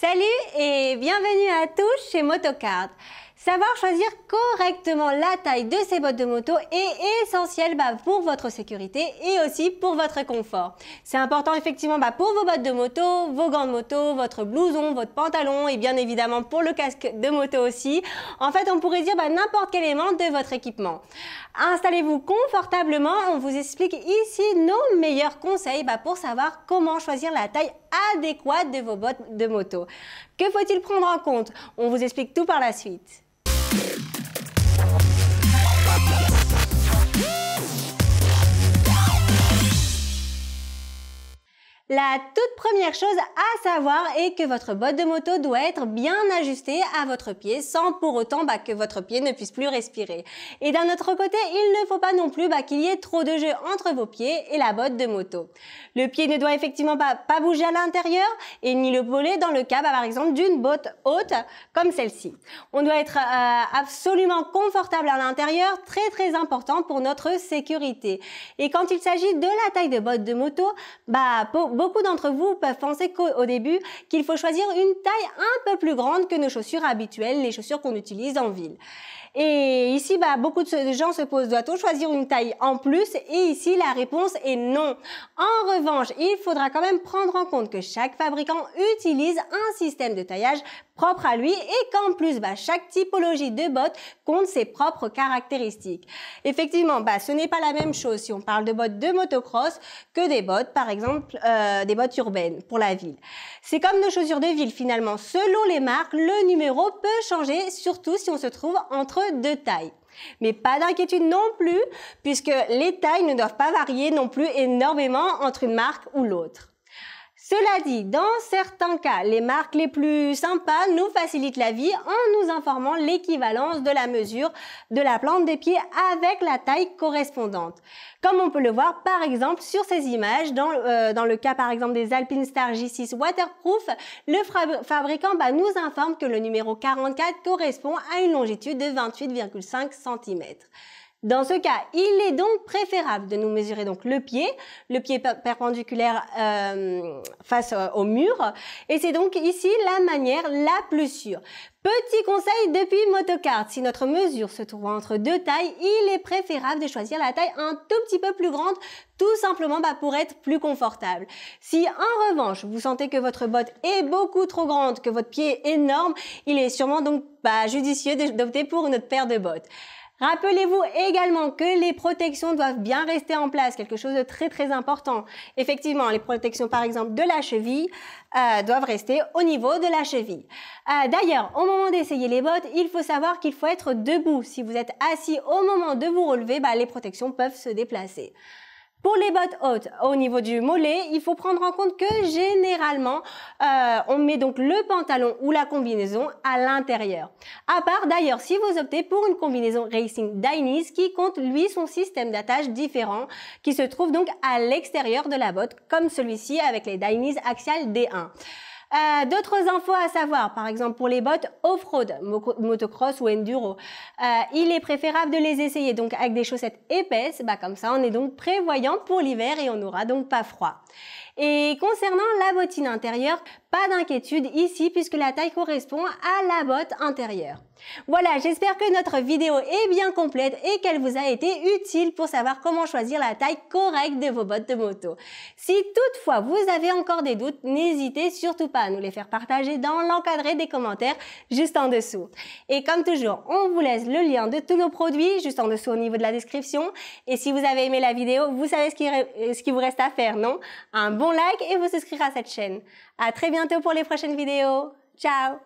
Salut et bienvenue à tous chez Motocard. Savoir choisir correctement la taille de ses bottes de moto est essentiel bah, pour votre sécurité et aussi pour votre confort. C'est important effectivement bah, pour vos bottes de moto, vos gants de moto, votre blouson, votre pantalon et bien évidemment pour le casque de moto aussi. En fait, on pourrait dire bah, n'importe quel élément de votre équipement. Installez-vous confortablement, on vous explique ici nos meilleurs conseils pour savoir comment choisir la taille adéquate de vos bottes de moto. Que faut-il prendre en compte On vous explique tout par la suite. La toute première chose à savoir est que votre botte de moto doit être bien ajustée à votre pied sans pour autant bah, que votre pied ne puisse plus respirer. Et d'un autre côté, il ne faut pas non plus bah, qu'il y ait trop de jeu entre vos pieds et la botte de moto. Le pied ne doit effectivement pas, bouger à l'intérieur et ni le voler dans le cas bah, par exemple d'une botte haute comme celle-ci. On doit être euh, absolument confortable à l'intérieur, très très important pour notre sécurité. Et quand il s'agit de la taille de botte de moto, bah, pour, beaucoup d'entre vous peuvent penser qu'au début, qu'il faut choisir une taille un peu plus grande que nos chaussures habituelles, les chaussures qu'on utilise en ville. Et ici, bah, beaucoup de gens se posent, doit-on choisir une taille en plus Et ici, la réponse est non. En revanche, il faudra quand même prendre en compte que chaque fabricant utilise un système de taillage propre à lui et qu'en plus, bah, chaque typologie de bottes compte ses propres caractéristiques. Effectivement, bah, ce n'est pas la même chose si on parle de bottes de motocross que des bottes, par exemple, euh, euh, des bottes urbaines pour la ville. C'est comme nos chaussures de ville finalement. Selon les marques, le numéro peut changer, surtout si on se trouve entre deux tailles. Mais pas d'inquiétude non plus, puisque les tailles ne doivent pas varier non plus énormément entre une marque ou l'autre. Cela dit, dans certains cas, les marques les plus sympas nous facilitent la vie en nous informant l'équivalence de la mesure de la plante des pieds avec la taille correspondante. Comme on peut le voir par exemple sur ces images, dans, euh, le cas par exemple des Alpine Star G6 Waterproof, le fabricant bah, nous informe que le numéro 44 correspond à une longitude de 28,5 cm. Dans ce cas, il est donc préférable de nous mesurer donc le pied, le pied perpendiculaire euh, face euh, au mur, et c'est donc ici la manière la plus sûre. Petit conseil depuis Motocard, si notre mesure se trouve entre deux tailles, il est préférable de choisir la taille un tout petit peu plus grande, tout simplement bah, pour être plus confortable. Si en revanche vous sentez que votre botte est beaucoup trop grande, que votre pied est énorme, il est sûrement donc pas bah, judicieux d'opter pour une autre paire de bottes. Rappelez-vous également que les protections doivent bien rester en place, quelque chose de très très important. Effectivement, les protections par exemple de la cheville euh, doivent rester au niveau de la cheville. Euh, d'ailleurs, au moment d'essayer les bottes, il faut savoir qu'il faut être debout. Si vous êtes assis au moment de vous relever, bah, les protections peuvent se déplacer. Pour les bottes hautes, au niveau du mollet, il faut prendre en compte que généralement, euh, on met donc le pantalon ou la combinaison à l'intérieur. À part d'ailleurs si vous optez pour une combinaison Racing Dainese qui compte lui son système d'attache différent qui se trouve donc à l'extérieur de la botte comme celui-ci avec les Dainese Axial D1. Euh, d'autres infos à savoir, par exemple pour les bottes off-road, motocross ou enduro, euh, il est préférable de les essayer donc avec des chaussettes épaisses, bah comme ça on est donc prévoyant pour l'hiver et on n'aura donc pas froid. Et concernant la bottine intérieure, pas d'inquiétude ici puisque la taille correspond à la botte intérieure. Voilà, j'espère que notre vidéo est bien complète et qu'elle vous a été utile pour savoir comment choisir la taille correcte de vos bottes de moto. Si toutefois vous avez encore des doutes, n'hésitez surtout pas à nous les faire partager dans l'encadré des commentaires juste en dessous. Et comme toujours, on vous laisse le lien de tous nos produits juste en dessous au niveau de la description. Et si vous avez aimé la vidéo, vous savez ce qu'il ce qui vous reste à faire, non Un bon like et vous souscrire à cette chaîne. À très bientôt pour les prochaines vidéos. Ciao